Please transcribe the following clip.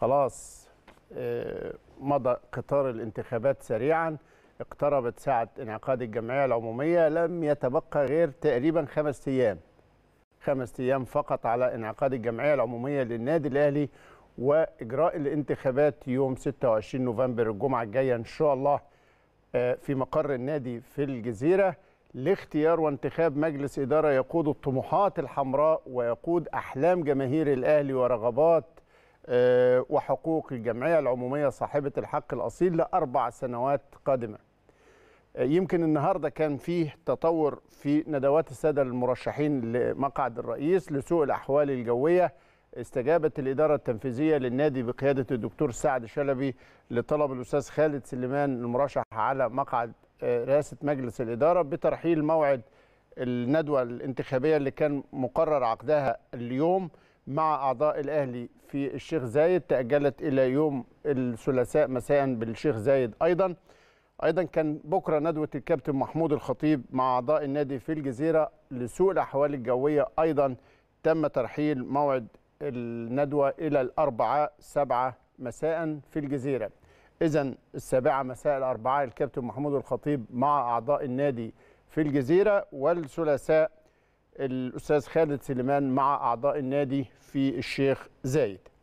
خلاص آه، مضى قطار الانتخابات سريعا اقتربت ساعة انعقاد الجمعية العمومية لم يتبقى غير تقريبا خمس أيام خمس أيام فقط على انعقاد الجمعية العمومية للنادي الأهلي وإجراء الانتخابات يوم 26 نوفمبر الجمعة الجاية إن شاء الله آه، في مقر النادي في الجزيرة لاختيار وانتخاب مجلس إدارة يقود الطموحات الحمراء ويقود أحلام جماهير الأهلي ورغبات آه، وحقوق الجمعية العمومية صاحبة الحق الأصيل لأربع سنوات قادمة آه، يمكن النهاردة كان فيه تطور في ندوات السادة المرشحين لمقعد الرئيس لسوء الأحوال الجوية استجابت الإدارة التنفيذية للنادي بقيادة الدكتور سعد شلبي لطلب الأستاذ خالد سليمان المرشح على مقعد آه، رئاسة مجلس الإدارة بترحيل موعد الندوة الانتخابية اللي كان مقرر عقدها اليوم مع أعضاء الأهلي في الشيخ زايد تأجلت إلى يوم الثلاثاء مساء بالشيخ زايد أيضا أيضا كان بكرة ندوة الكابتن محمود الخطيب مع أعضاء النادي في الجزيرة لسوء الأحوال الجوية أيضا تم ترحيل موعد الندوة إلى الأربعاء سبعة مساء في الجزيرة إذا السابعة مساء الأربعاء الكابتن محمود الخطيب مع أعضاء النادي في الجزيرة والثلاثاء الاستاذ خالد سليمان مع اعضاء النادي في الشيخ زايد